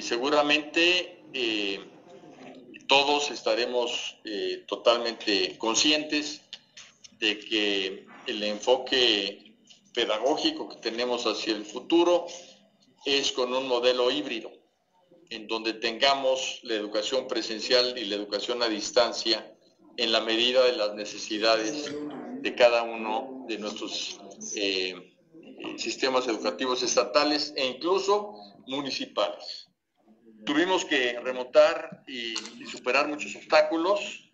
seguramente eh, todos estaremos eh, totalmente conscientes de que el enfoque pedagógico que tenemos hacia el futuro es con un modelo híbrido, en donde tengamos la educación presencial y la educación a distancia en la medida de las necesidades de cada uno de nuestros eh, sistemas educativos estatales e incluso municipales. Tuvimos que remontar y superar muchos obstáculos,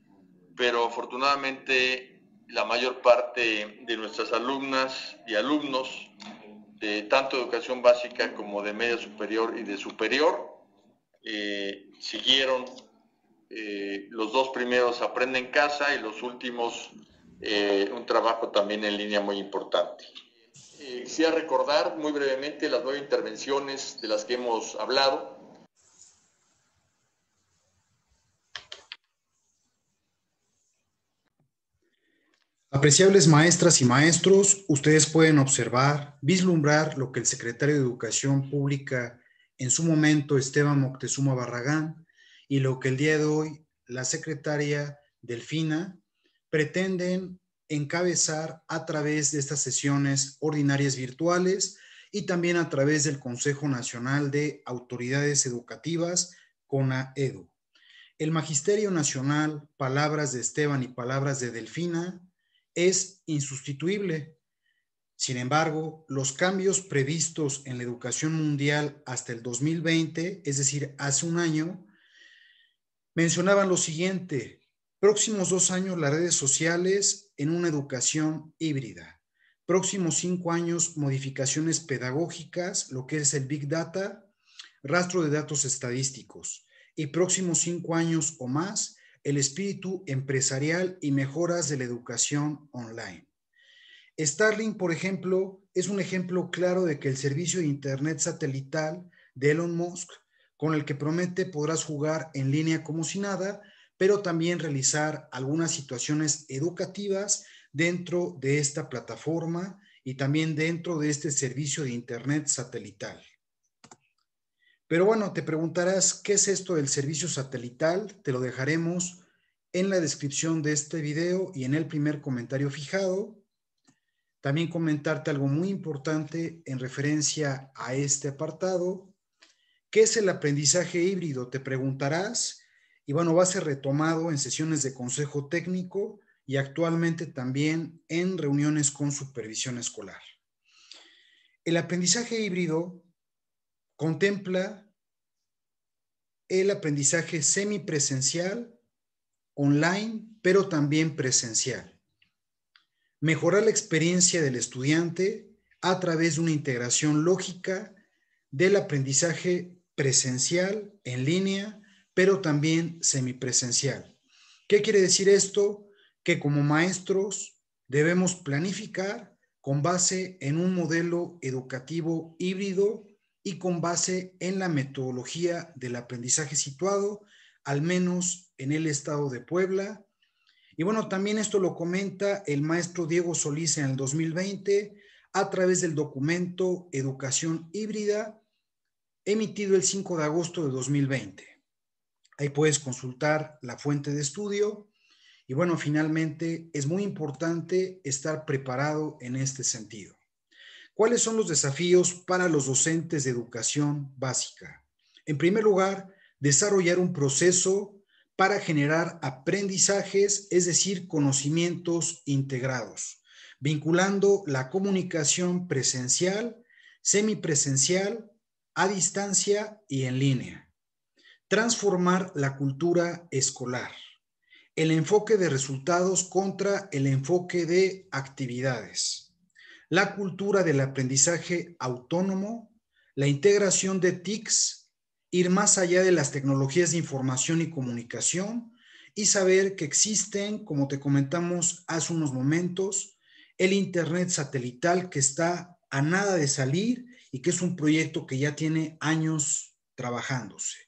pero afortunadamente la mayor parte de nuestras alumnas y alumnos de tanto educación básica como de media superior y de superior. Eh, siguieron eh, los dos primeros Aprende en casa y los últimos eh, un trabajo también en línea muy importante. quisiera recordar muy brevemente las nueve intervenciones de las que hemos hablado. Apreciables maestras y maestros, ustedes pueden observar, vislumbrar lo que el secretario de Educación Pública en su momento, Esteban Moctezuma Barragán, y lo que el día de hoy la secretaria Delfina pretenden encabezar a través de estas sesiones ordinarias virtuales y también a través del Consejo Nacional de Autoridades Educativas, CONAEDU. El Magisterio Nacional, palabras de Esteban y palabras de Delfina, es insustituible. Sin embargo, los cambios previstos en la educación mundial hasta el 2020, es decir, hace un año, mencionaban lo siguiente. Próximos dos años las redes sociales en una educación híbrida. Próximos cinco años modificaciones pedagógicas, lo que es el Big Data, rastro de datos estadísticos. Y próximos cinco años o más el espíritu empresarial y mejoras de la educación online. Starlink, por ejemplo, es un ejemplo claro de que el servicio de Internet satelital de Elon Musk, con el que promete podrás jugar en línea como si nada, pero también realizar algunas situaciones educativas dentro de esta plataforma y también dentro de este servicio de Internet satelital. Pero bueno, te preguntarás qué es esto del servicio satelital, te lo dejaremos en la descripción de este video y en el primer comentario fijado. También comentarte algo muy importante en referencia a este apartado. ¿Qué es el aprendizaje híbrido? Te preguntarás. Y bueno, va a ser retomado en sesiones de consejo técnico y actualmente también en reuniones con supervisión escolar. El aprendizaje híbrido contempla el aprendizaje semipresencial, online, pero también presencial. Mejorar la experiencia del estudiante a través de una integración lógica del aprendizaje presencial en línea, pero también semipresencial. ¿Qué quiere decir esto? Que como maestros debemos planificar con base en un modelo educativo híbrido y con base en la metodología del aprendizaje situado, al menos en el estado de Puebla. Y bueno, también esto lo comenta el maestro Diego Solís en el 2020 a través del documento Educación Híbrida, emitido el 5 de agosto de 2020. Ahí puedes consultar la fuente de estudio. Y bueno, finalmente es muy importante estar preparado en este sentido. ¿Cuáles son los desafíos para los docentes de educación básica? En primer lugar, desarrollar un proceso para generar aprendizajes, es decir, conocimientos integrados, vinculando la comunicación presencial, semipresencial, a distancia y en línea. Transformar la cultura escolar. El enfoque de resultados contra el enfoque de actividades la cultura del aprendizaje autónomo, la integración de TICs, ir más allá de las tecnologías de información y comunicación y saber que existen, como te comentamos hace unos momentos, el Internet satelital que está a nada de salir y que es un proyecto que ya tiene años trabajándose.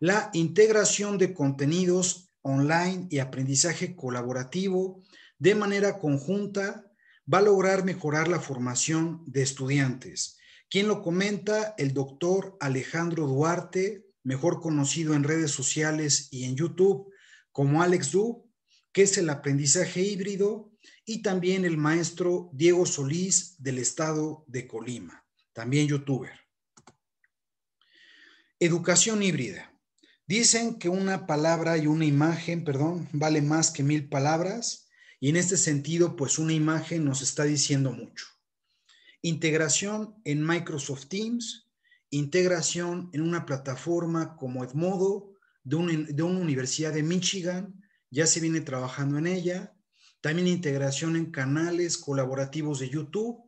La integración de contenidos online y aprendizaje colaborativo de manera conjunta va a lograr mejorar la formación de estudiantes. Quien lo comenta? El doctor Alejandro Duarte, mejor conocido en redes sociales y en YouTube como Alex Du, que es el aprendizaje híbrido, y también el maestro Diego Solís del estado de Colima, también youtuber. Educación híbrida. Dicen que una palabra y una imagen, perdón, vale más que mil palabras. Y en este sentido, pues una imagen nos está diciendo mucho. Integración en Microsoft Teams, integración en una plataforma como Edmodo de una, de una universidad de Michigan, ya se viene trabajando en ella, también integración en canales colaborativos de YouTube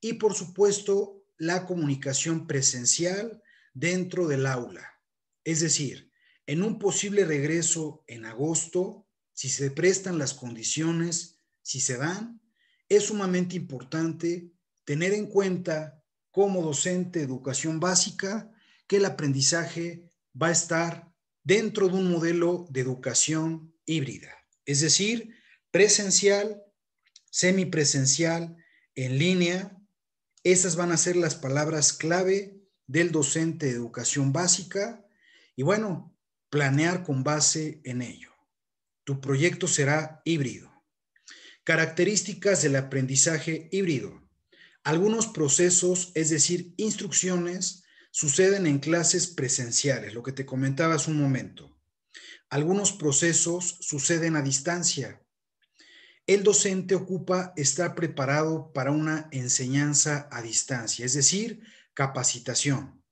y por supuesto la comunicación presencial dentro del aula. Es decir, en un posible regreso en agosto, si se prestan las condiciones, si se dan, es sumamente importante tener en cuenta como docente de educación básica que el aprendizaje va a estar dentro de un modelo de educación híbrida, es decir, presencial, semipresencial, en línea. Esas van a ser las palabras clave del docente de educación básica y bueno, planear con base en ello tu proyecto será híbrido. Características del aprendizaje híbrido. Algunos procesos, es decir, instrucciones, suceden en clases presenciales, lo que te comentaba hace un momento. Algunos procesos suceden a distancia. El docente ocupa estar preparado para una enseñanza a distancia, es decir, capacitación.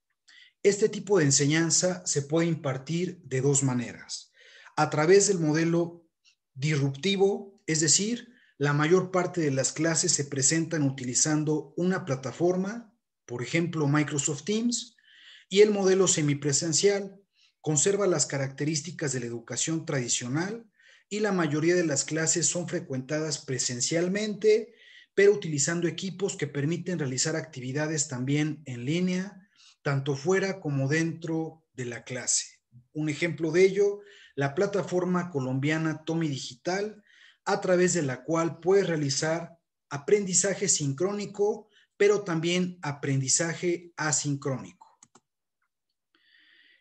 Este tipo de enseñanza se puede impartir de dos maneras a través del modelo disruptivo, es decir, la mayor parte de las clases se presentan utilizando una plataforma, por ejemplo Microsoft Teams, y el modelo semipresencial conserva las características de la educación tradicional y la mayoría de las clases son frecuentadas presencialmente, pero utilizando equipos que permiten realizar actividades también en línea, tanto fuera como dentro de la clase. Un ejemplo de ello la plataforma colombiana Tommy Digital, a través de la cual puedes realizar aprendizaje sincrónico, pero también aprendizaje asincrónico.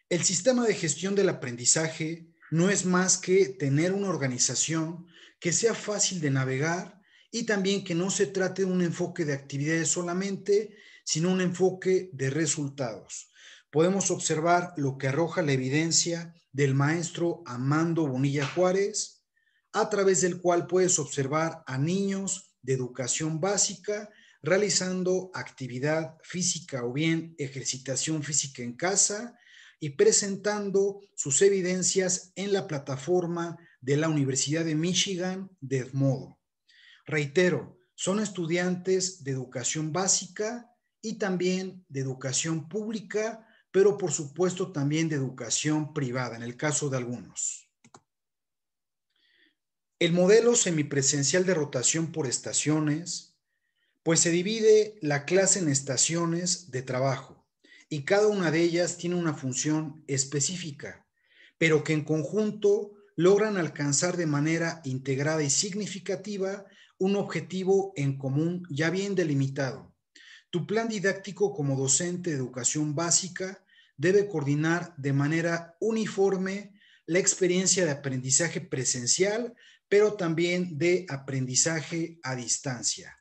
El sistema de gestión del aprendizaje no es más que tener una organización que sea fácil de navegar y también que no se trate de un enfoque de actividades solamente, sino un enfoque de resultados. Podemos observar lo que arroja la evidencia del maestro Amando Bonilla Juárez, a través del cual puedes observar a niños de educación básica realizando actividad física o bien ejercitación física en casa y presentando sus evidencias en la plataforma de la Universidad de Michigan de Edmodo. Reitero, son estudiantes de educación básica y también de educación pública pero por supuesto también de educación privada, en el caso de algunos. El modelo semipresencial de rotación por estaciones, pues se divide la clase en estaciones de trabajo y cada una de ellas tiene una función específica, pero que en conjunto logran alcanzar de manera integrada y significativa un objetivo en común ya bien delimitado. Tu plan didáctico como docente de educación básica debe coordinar de manera uniforme la experiencia de aprendizaje presencial, pero también de aprendizaje a distancia.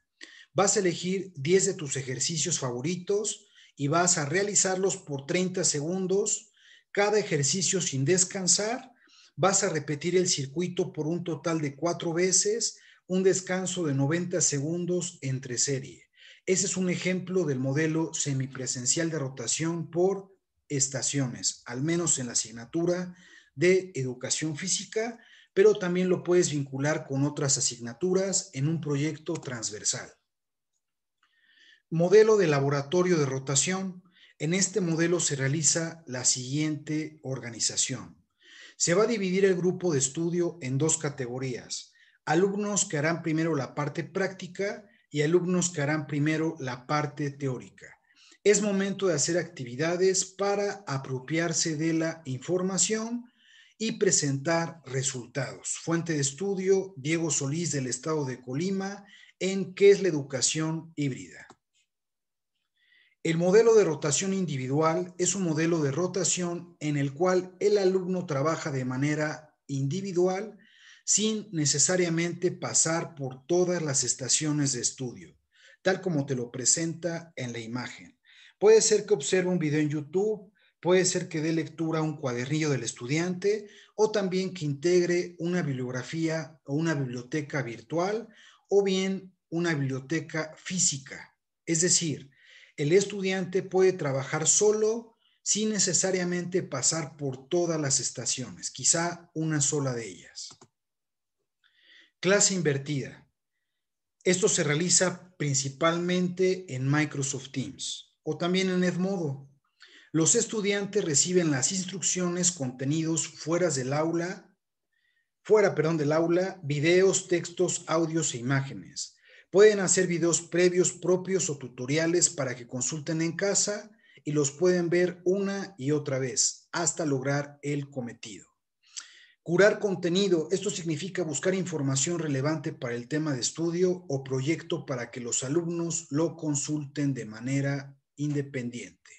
Vas a elegir 10 de tus ejercicios favoritos y vas a realizarlos por 30 segundos, cada ejercicio sin descansar. Vas a repetir el circuito por un total de cuatro veces, un descanso de 90 segundos entre serie. Ese es un ejemplo del modelo semipresencial de rotación por estaciones, al menos en la asignatura de educación física, pero también lo puedes vincular con otras asignaturas en un proyecto transversal. Modelo de laboratorio de rotación. En este modelo se realiza la siguiente organización. Se va a dividir el grupo de estudio en dos categorías. Alumnos que harán primero la parte práctica y alumnos que harán primero la parte teórica. Es momento de hacer actividades para apropiarse de la información y presentar resultados. Fuente de estudio, Diego Solís del Estado de Colima, en qué es la educación híbrida. El modelo de rotación individual es un modelo de rotación en el cual el alumno trabaja de manera individual sin necesariamente pasar por todas las estaciones de estudio, tal como te lo presenta en la imagen. Puede ser que observe un video en YouTube, puede ser que dé lectura a un cuadernillo del estudiante o también que integre una bibliografía o una biblioteca virtual o bien una biblioteca física. Es decir, el estudiante puede trabajar solo sin necesariamente pasar por todas las estaciones, quizá una sola de ellas. Clase invertida. Esto se realiza principalmente en Microsoft Teams o también en Edmodo. Los estudiantes reciben las instrucciones contenidos fuera del aula, fuera, perdón, del aula, videos, textos, audios e imágenes. Pueden hacer videos previos propios o tutoriales para que consulten en casa y los pueden ver una y otra vez hasta lograr el cometido. Curar contenido. Esto significa buscar información relevante para el tema de estudio o proyecto para que los alumnos lo consulten de manera independiente.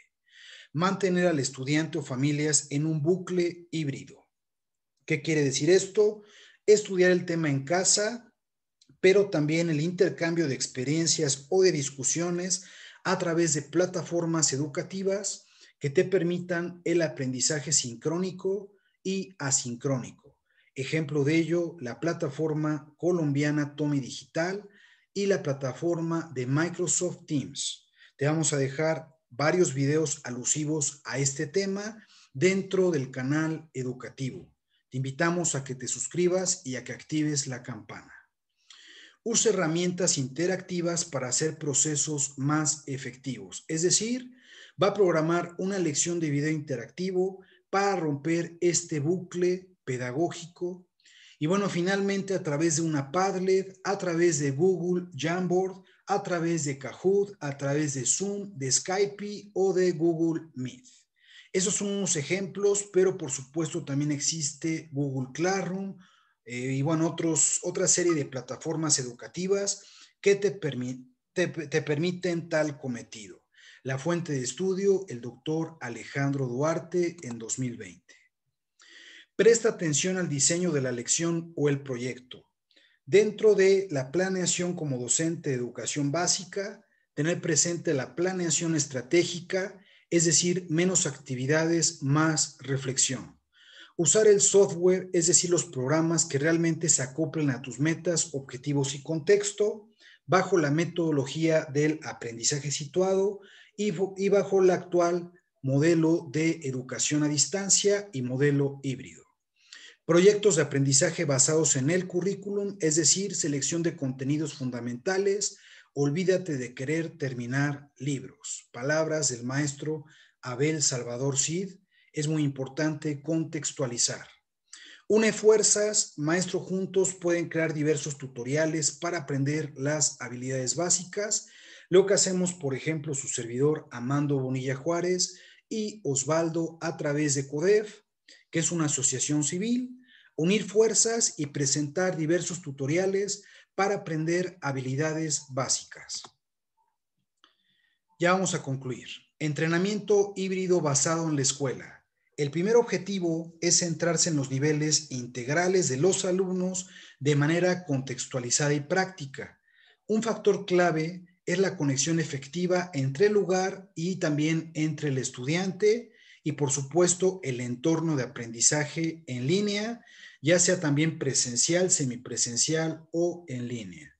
Mantener al estudiante o familias en un bucle híbrido. ¿Qué quiere decir esto? Estudiar el tema en casa, pero también el intercambio de experiencias o de discusiones a través de plataformas educativas que te permitan el aprendizaje sincrónico y asincrónico. Ejemplo de ello, la plataforma colombiana Tome Digital y la plataforma de Microsoft Teams. Te vamos a dejar varios videos alusivos a este tema dentro del canal educativo. Te invitamos a que te suscribas y a que actives la campana. Use herramientas interactivas para hacer procesos más efectivos. Es decir, va a programar una lección de video interactivo para romper este bucle pedagógico. Y bueno, finalmente a través de una Padlet, a través de Google Jamboard, a través de Kahoot, a través de Zoom, de Skype o de Google Meet. Esos son unos ejemplos, pero por supuesto también existe Google Classroom eh, y bueno, otra serie de plataformas educativas que te, te permiten tal cometido. La fuente de estudio, el doctor Alejandro Duarte en 2020. Presta atención al diseño de la lección o el proyecto. Dentro de la planeación como docente de educación básica, tener presente la planeación estratégica, es decir, menos actividades, más reflexión. Usar el software, es decir, los programas que realmente se acoplen a tus metas, objetivos y contexto, bajo la metodología del aprendizaje situado y, bajo el actual modelo de educación a distancia y modelo híbrido. Proyectos de aprendizaje basados en el currículum, es decir, selección de contenidos fundamentales. Olvídate de querer terminar libros. Palabras del maestro Abel Salvador Cid. Es muy importante contextualizar. Une fuerzas, maestro juntos pueden crear diversos tutoriales para aprender las habilidades básicas. Lo que hacemos, por ejemplo, su servidor Amando Bonilla Juárez y Osvaldo a través de CODEF que es una asociación civil, unir fuerzas y presentar diversos tutoriales para aprender habilidades básicas. Ya vamos a concluir. Entrenamiento híbrido basado en la escuela. El primer objetivo es centrarse en los niveles integrales de los alumnos de manera contextualizada y práctica. Un factor clave es la conexión efectiva entre el lugar y también entre el estudiante y por supuesto el entorno de aprendizaje en línea, ya sea también presencial, semipresencial o en línea.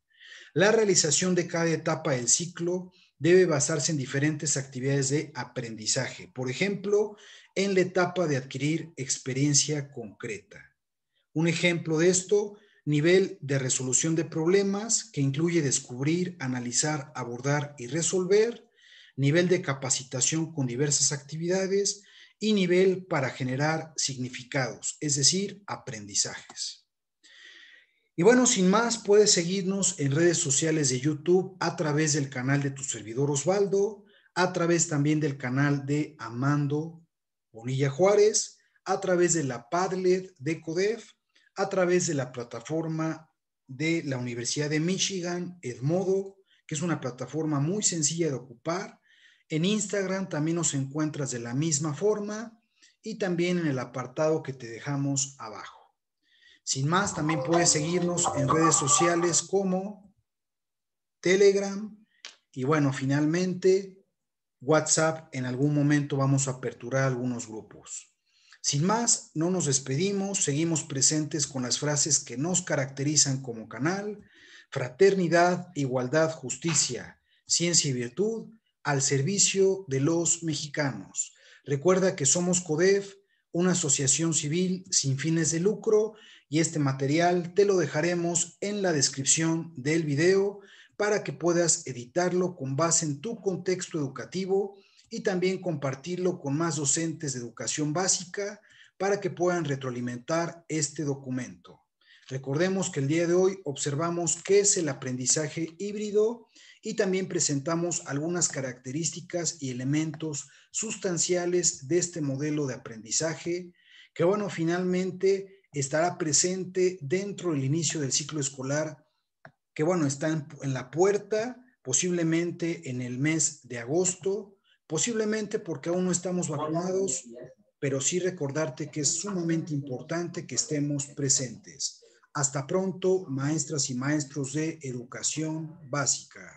La realización de cada etapa del ciclo debe basarse en diferentes actividades de aprendizaje, por ejemplo, en la etapa de adquirir experiencia concreta. Un ejemplo de esto, nivel de resolución de problemas, que incluye descubrir, analizar, abordar y resolver, nivel de capacitación con diversas actividades, y nivel para generar significados, es decir, aprendizajes. Y bueno, sin más, puedes seguirnos en redes sociales de YouTube a través del canal de tu servidor Osvaldo, a través también del canal de Amando Bonilla Juárez, a través de la Padlet de CODEF, a través de la plataforma de la Universidad de Michigan, Edmodo, que es una plataforma muy sencilla de ocupar en Instagram también nos encuentras de la misma forma y también en el apartado que te dejamos abajo. Sin más, también puedes seguirnos en redes sociales como Telegram y bueno, finalmente WhatsApp. En algún momento vamos a aperturar algunos grupos. Sin más, no nos despedimos, seguimos presentes con las frases que nos caracterizan como canal, fraternidad, igualdad, justicia, ciencia y virtud al servicio de los mexicanos. Recuerda que somos CODEF, una asociación civil sin fines de lucro, y este material te lo dejaremos en la descripción del video para que puedas editarlo con base en tu contexto educativo y también compartirlo con más docentes de educación básica para que puedan retroalimentar este documento. Recordemos que el día de hoy observamos qué es el aprendizaje híbrido y también presentamos algunas características y elementos sustanciales de este modelo de aprendizaje, que bueno, finalmente estará presente dentro del inicio del ciclo escolar, que bueno, está en, en la puerta, posiblemente en el mes de agosto, posiblemente porque aún no estamos vacunados, pero sí recordarte que es sumamente importante que estemos presentes. Hasta pronto, maestras y maestros de educación básica.